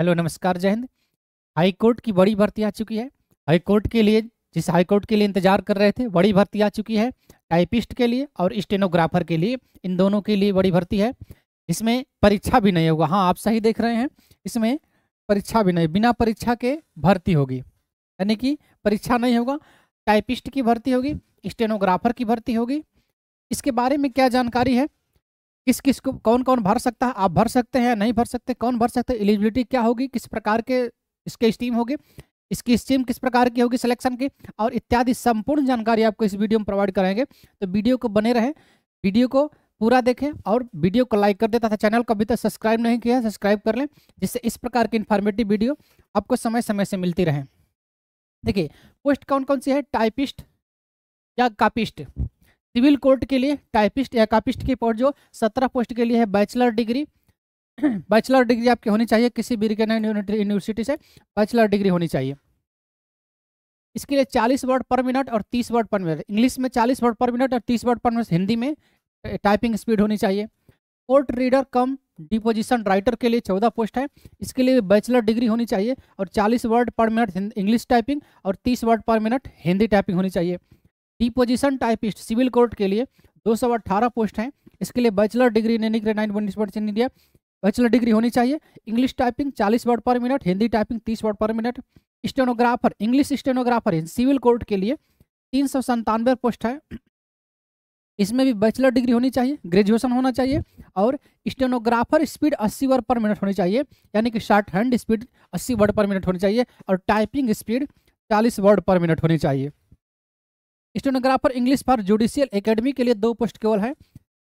hello नमस्कार जय Hind high court की बड़ी भर्ती आ चुकी है हाई कोर्ट के लिए जिस हाई कोर्ट के लिए इंतजार कर रहे थे बड़ी भर्ती आ चुकी है टाइपिस्ट के लिए और स्टेनोग्राफर के लिए इन दोनों के लिए बड़ी भर्ती है इसमें परीक्षा भी नहीं होगा हाँ आप सही देख रहे हैं इसमें परीक्षा भी नहीं बिना परीक्षा के भर्ती होगी यानी कि परीक्षा नहीं होगा टाइपिस्ट की भर्ती होगी स्टेनोग्राफर की भर्ती होगी इसके बारे में क्या जानकारी है किस किस को कौन कौन भर सकता है आप भर सकते हैं नहीं भर सकते कौन भर सकते एलिजिबिलिटी क्या होगी किस प्रकार के इसके स्टीम होगी इसकी स्टीम किस प्रकार की होगी सिलेक्शन की और इत्यादि संपूर्ण जानकारी आपको इस वीडियो में प्रोवाइड कराएंगे तो वीडियो को बने रहें वीडियो को पूरा देखें और वीडियो को लाइक कर दें तथा चैनल को अभी तक सब्सक्राइब नहीं किया सब्सक्राइब कर लें जिससे इस प्रकार की इन्फॉर्मेटिव वीडियो आपको समय समय से मिलती रहे देखिए पोस्ट कौन कौन सी है टाइपिस्ट या कापिस्ट सिविल कोर्ट के लिए टाइपिस्ट या कापिस्ट की पोस्ट जो सत्रह पोस्ट के लिए है बैचलर डिग्री बैचलर डिग्री आपकी होनी चाहिए किसी भी यूनिवर्सिटी से बैचलर डिग्री होनी चाहिए इसके लिए चालीस वर्ड पर मिनट और तीस वर्ड पर मिनट इंग्लिश में चालीस वर्ड पर मिनट और तीस वर्ड पर मिनट हिंदी में टाइपिंग स्पीड होनी चाहिए court reader cum deposition writer के लिए चौदह पोस्ट है इसके लिए बैचलर डिग्री होनी चाहिए और चालीस वर्ड पर मिनट इंग्लिश टाइपिंग और तीस वर्ड पर मिनट हिंदी टाइपिंग होनी चाहिए डिपोजिशन टाइपिस्ट सिविल कोर्ट के लिए अट्ठारह पोस्ट हैं इसके लिए बैचलर डिग्री नैनिक नाइन वर्ड इन इंडिया बैचलर डिग्री होनी चाहिए इंग्लिश टाइपिंग 40 वर्ड पर मिनट हिंदी टाइपिंग 30 वर्ड पर minute stenographer English stenographer civil court के लिए तीन सौ संतानवे पोस्ट है इसमें भी बैचलर डिग्री होनी चाहिए ग्रेजुएशन होना चाहिए और स्टेनोग्राफर स्पीड 80 वर्ड पर मिनट होनी चाहिए यानी कि शॉर्ट हैंड स्पीड अस्सी वर्ड पर मिनट होनी चाहिए और टाइपिंग स्पीड चालीस वर्ड पर मिनट होनी चाहिए stenographer English for judicial academy के लिए दो पोस्ट केवल है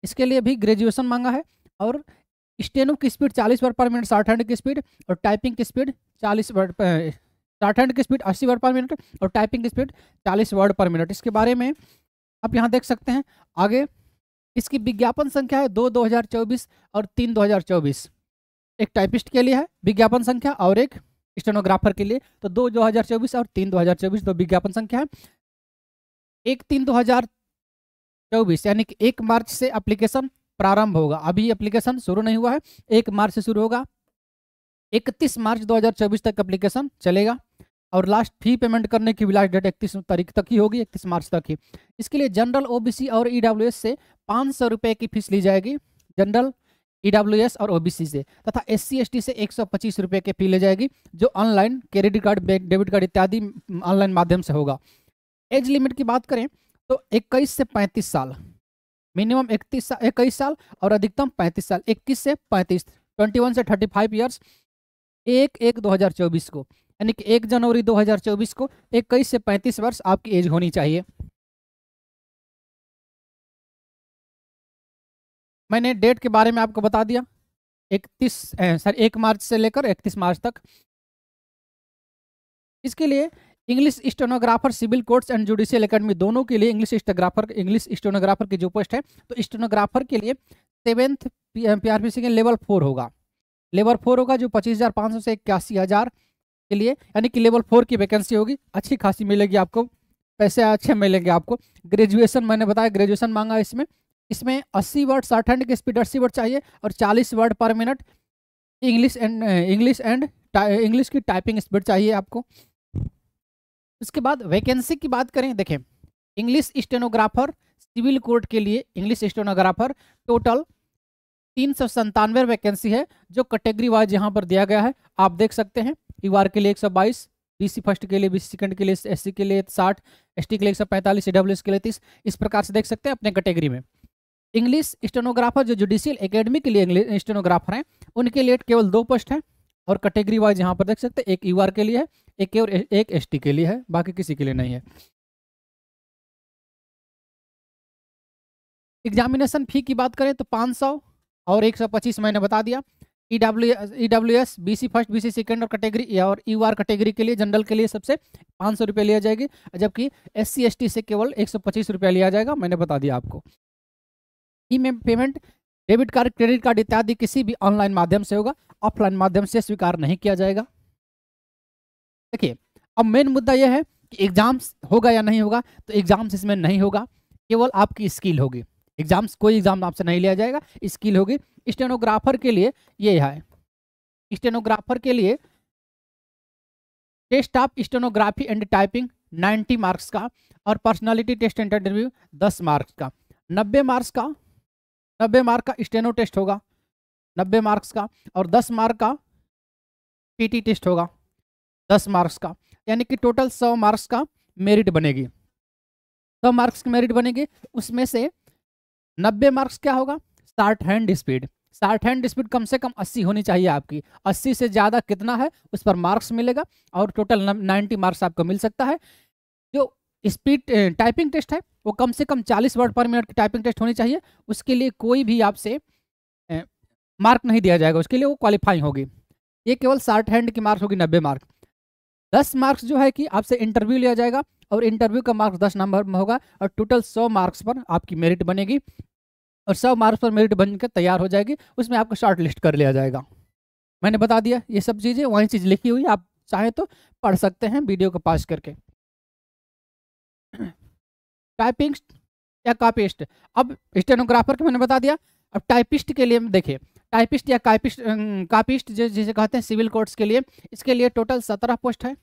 इसके लिए भी ग्रेजुएशन मांगा है और स्टेनो की स्पीड चालीस वर्ड पर मिनट शार्ट हैंड की स्पीड और टाइपिंग की स्पीड चालीस वर्ड शार्ट हैंड की स्पीड अस्सी वर्ड पर मिनट और टाइपिंग की स्पीड चालीस वर्ड पर मिनट इसके बारे में आप यहाँ देख सकते हैं आगे इसकी विज्ञापन संख्या है दो दो हज़ार चौबीस और तीन दो हज़ार चौबीस एक टाइपिस्ट के लिए है विज्ञापन संख्या और एक स्टेनोग्राफर के लिए तो दो दो हज़ार चौबीस और तीन दो हज़ार चौबीस दो विज्ञापन संख्या है एक तीन दो हजार चौबीस यानी कि एक मार्च से अप्लीकेशन प्रारंभ होगा अभी अप्लीकेशन शुरू नहीं हुआ है एक मार्च से शुरू होगा इकतीस मार्च दो हजार चौबीस तक अप्लीकेशन चलेगा और लास्ट फी पेमेंट करने की भी लास्ट डेट इकतीस तारीख तक ही होगी इकतीस मार्च तक ही इसके लिए जनरल ओबीसी और ईडब्ल्यूएस e से पाँच सौ रुपये की फीस ली जाएगी जनरल ईडब्ल्यूएस e और ओबीसी से तथा एससी एसटी से एक सौ पच्चीस रुपये की फी ले जाएगी जो online credit card debit card इत्यादि ऑनलाइन माध्यम से होगा एज लिमिट की बात करें तो इक्कीस से पैंतीस साल मिनिमम इकतीस साल इक्कीस साल और अधिकतम पैंतीस साल इक्कीस से पैंतीस ट्वेंटी वन से थर्टी फाइव ईयर्स एक एक दो हज़ार चौबीस को यानी कि एक जनवरी दो हज़ार चौबीस को इक्कीस से पैंतीस वर्ष आपकी एज होनी चाहिए मैंने डेट के बारे में आपको बता दिया इकतीस सॉरी एक मार्च से लेकर इकतीस मार्च तक इसके लिए English stenographer civil courts and judicial academy दोनों के लिए इंग्लिश स्टोग्राफर इंग्लिश स्टोनोग्राफर की जो पोस्ट है तो स्टोनोग्राफर के लिए सेवेंथ पीआरपीसी uh, के लेवल फोर होगा लेवल फोर होगा जो पच्चीस हज़ार पाँच सौ से इक्यासी हज़ार के लिए यानी कि लेवल फोर की वैकेंसी होगी अच्छी खासी मिलेगी आपको पैसे अच्छे मिलेंगे आपको ग्रेजुएशन मैंने बताया ग्रेजुएशन मांगा इसमें इसमें अस्सी वर्ड साठ हंड की स्पीड अस्सी वर्ड चाहिए और चालीस वर्ड पर minute English and English and English की टाइपिंग स्पीड चाहिए आपको उसके बाद वैकेंसी की बात करें देखें इंग्लिश स्टेनोग्राफर सिविल कोर्ट के लिए इंग्लिश स्टेनोग्राफर टोटल तीन सौ संतानवे वैकेंसी है जो कैटेगरी वाइज यहाँ पर दिया गया है आप देख सकते हैं यू के लिए एक सौ बाईस बीसी फर्स्ट के लिए बीसी सेकंड के लिए एससी के लिए साठ एसटी के लिए एक सौ पैंतालीस डब्ल्यू के लिए तीस इस प्रकार से देख सकते हैं अपने कैटेगरी में इंग्लिश स्टेनोग्राफर जो जुडिशियल एकेडमी के लिए स्टेनोग्राफर हैं उनके लिए केवल दो पोस्ट हैं और कैटेगरी वाइज यहाँ पर देख सकते हैं एक यू के लिए है एक और एक एस के लिए है बाकी किसी के लिए नहीं है एग्जामिनेशन फी की बात करें तो 500 और 125 मैंने बता दिया E W E first B second और कैटेगरी और यू आर कैटेगरी के लिए जनरल के लिए सबसे पाँच सौ लिया जाएगी जबकि एस सी से केवल एक सौ लिया जाएगा मैंने बता दिया आपको ई में payment debit card credit card इत्यादि किसी भी ऑनलाइन माध्यम से होगा ऑफलाइन माध्यम से स्वीकार नहीं किया जाएगा देखिए अब मेन मुद्दा यह है कि एग्जाम्स होगा या नहीं होगा तो एग्जाम्स इसमें नहीं होगा केवल आपकी स्किल होगी एग्जाम्स कोई एग्जाम आपसे नहीं लिया जाएगा स्किल होगी स्टेनोग्राफर के लिए ये है स्टेनोग्राफर के लिए test of stenography and typing 90 marks का और personality test and interview 10 marks का 90 मार्क्स का नब्बे मार्क का स्टेनो टेस्ट होगा नब्बे मार्क्स का और दस मार्क का पीटी टेस्ट होगा दस मार्क्स का यानी कि टोटल सौ मार्क्स का मेरिट बनेगी सौ मार्क्स की मेरिट बनेगी उसमें से नब्बे मार्क्स क्या होगा shorthand speed shorthand speed कम से कम अस्सी होनी चाहिए आपकी अस्सी से ज़्यादा कितना है उस पर मार्क्स मिलेगा और टोटल नाइन्टी मार्क्स आपको मिल सकता है जो स्पीड टाइपिंग टेस्ट है वो कम से कम चालीस वर्ड पर मिनट की टाइपिंग टेस्ट होनी चाहिए उसके लिए कोई भी आपसे मार्क नहीं दिया जाएगा उसके लिए वो क्वालिफाइंग होगी ये केवल शार्ट हैंड की मार्क्स होगी नब्बे मार्क दस मार्क्स जो है कि आपसे इंटरव्यू लिया जाएगा और इंटरव्यू का मार्क्स दस नंबर में होगा और टोटल सौ मार्क्स पर आपकी मेरिट बनेगी और सौ मार्क्स पर मेरिट बनकर तैयार हो जाएगी उसमें आपको शॉर्ट लिस्ट कर लिया जाएगा मैंने बता दिया ये सब चीज़ें वही चीज़ लिखी हुई आप चाहें तो पढ़ सकते हैं वीडियो को पास करके टाइपिस्ट या कापिस्ट अब स्टेनोग्राफर के मैंने बता दिया अब टाइपिस्ट के लिए देखिए टाइपिस्ट या कापिस्ट कापिस्ट जिसे कहते हैं सिविल कोर्ट्स के लिए इसके लिए टोटल सत्रह पोस्ट है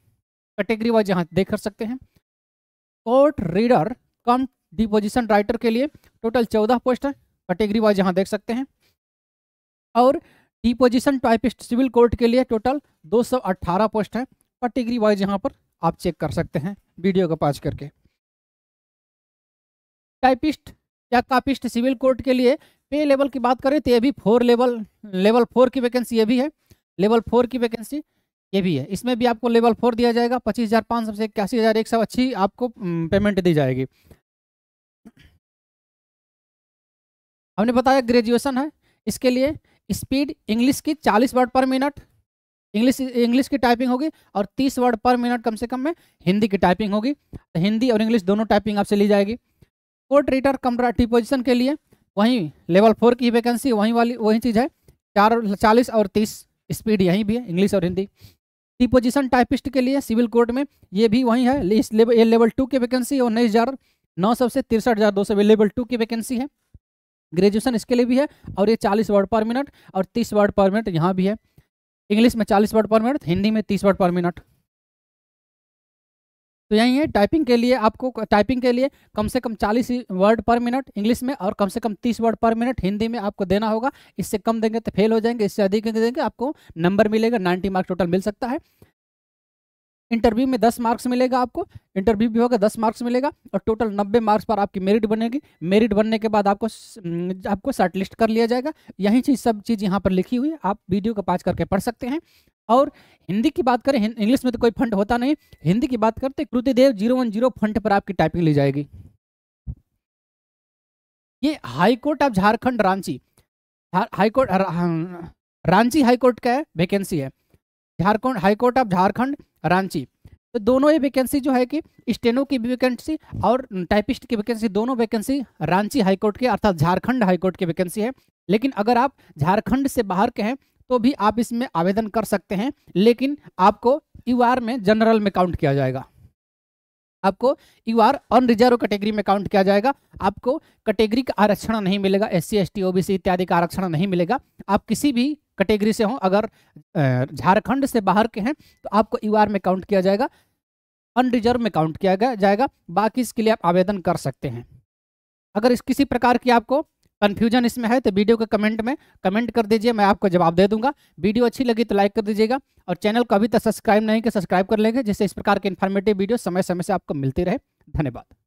कैटेगरी वाइज यहाँ देख कर सकते हैं court reader cum deposition writer के लिए टोटल चौदह पोस्ट है कैटेगरी वाइज यहाँ देख सकते हैं और डिपोजिशन टाइपिस्ट सिविल कोर्ट के लिए टोटल अट्ठारह पोस्ट है कैटेगरी वाइज यहाँ पर आप चेक कर सकते हैं वीडियो को पाज करके टाइपिस्ट या कापिस्ट सिविल कोर्ट के लिए पे लेवल की बात करें तो ये भी फोर लेवल लेवल फोर की वैकेंसी ये भी है लेवल फोर की वैकेंसी ये भी है इसमें भी आपको लेवल फोर दिया जाएगा पच्चीस हज़ार पाँच सौ से इक्यासी हज़ार एक सौ अच्छी आपको पेमेंट दी जाएगी हमने बताया ग्रेजुएशन है इसके लिए स्पीड इंग्लिश की चालीस वर्ड पर मिनट इंग्लिश इंग्लिश की टाइपिंग होगी और तीस वर्ड पर मिनट कम से कम में हिंदी की टाइपिंग होगी तो हिंदी और इंग्लिश दोनों टाइपिंग आपसे ली जाएगी court reader cum deposition के लिए वहीं लेवल फोर की वैकेंसी वहीं वाली वही चीज़ है चार चालीस और तीस स्पीड यहीं भी है इंग्लिश और हिंदी टी पोजिशन टाइपिस्ट के लिए सिविल कोर्ट में ये भी वहीं है इस लेवल ये लेवल टू की वैकेंसी और उन्नीस हज़ार नौ सौ से तिरसठ हज़ार दो सौ लेवल टू की वैकेंसी है ग्रेजुएशन इसके लिए भी है और ये चालीस वर्ड पर मिनट और तीस वर्ड पर मिनट यहाँ भी है इंग्लिश में चालीस वर्ड पर मिनट हिंदी में तीस वर्ड पर मिनट तो यही है टाइपिंग के लिए आपको टाइपिंग के लिए कम से कम चालीस वर्ड पर मिनट इंग्लिश में और कम से कम तीस वर्ड पर मिनट हिंदी में आपको देना होगा इससे कम देंगे तो फेल हो जाएंगे इससे अधिक देंगे आपको नंबर मिलेगा नाइन्टी मार्क्स टोटल मिल सकता है इंटरव्यू में दस मार्क्स मिलेगा आपको इंटरव्यू भी होगा दस मार्क्स मिलेगा और टोटल नब्बे मार्क्स पर आपकी मेरिट बनेगी मेरिट बनने के बाद आपको आपको शार्ट लिस्ट कर लिया जाएगा यही चीज़ सब चीज़ यहाँ पर लिखी हुई है आप वीडियो को पाँच करके पढ़ सकते हैं और हिंदी की बात करें इंग्लिश में तो कोई फंड होता नहीं हिंदी की बात करते Krutidev zero one zero font पर आपकी टाइपिंग ली जाएगी ये high court of Jharkhand Ranchi high court Ranchi high court का है वैकेंसी है झारखंड हाईकोर्ट ऑफ झारखंड रांची तो दोनों ये वैकेंसी जो है कि स्टेनो की वैकेंसी और टाइपिस्ट की वैकेंसी दोनों वैकेंसी रांची हाईकोर्ट के अर्थात झारखंड हाईकोर्ट की वैकेंसी है लेकिन अगर आप झारखंड से बाहर के हैं तो भी आप इसमें आवेदन कर सकते हैं लेकिन आपको यू में जनरल में काउंट किया जाएगा आपको यू आर अनरिजर्व कैटेगरी में काउंट किया जाएगा आपको कैटेगरी का आरक्षण नहीं मिलेगा S C S T OBC इत्यादि का आरक्षण नहीं मिलेगा आप किसी भी कैटेगरी से हो अगर झारखंड से बाहर के हैं तो आपको यू आर में काउंट किया जाएगा अनरिजर्व में काउंट किया जाएगा बाकी इसके लिए आप आवेदन कर सकते हैं अगर इस किसी प्रकार की आपको कन्फ्यूजन इसमें है तो वीडियो के कमेंट में कमेंट कर दीजिए मैं आपको जवाब दे दूंगा वीडियो अच्छी लगी तो लाइक कर दीजिएगा और चैनल को अभी तक सब्सक्राइब नहीं किया सब्सक्राइब कर लेंगे जिससे इस प्रकार के इन्फॉर्मेटिव वीडियो समय समय से आपको मिलती रहे धन्यवाद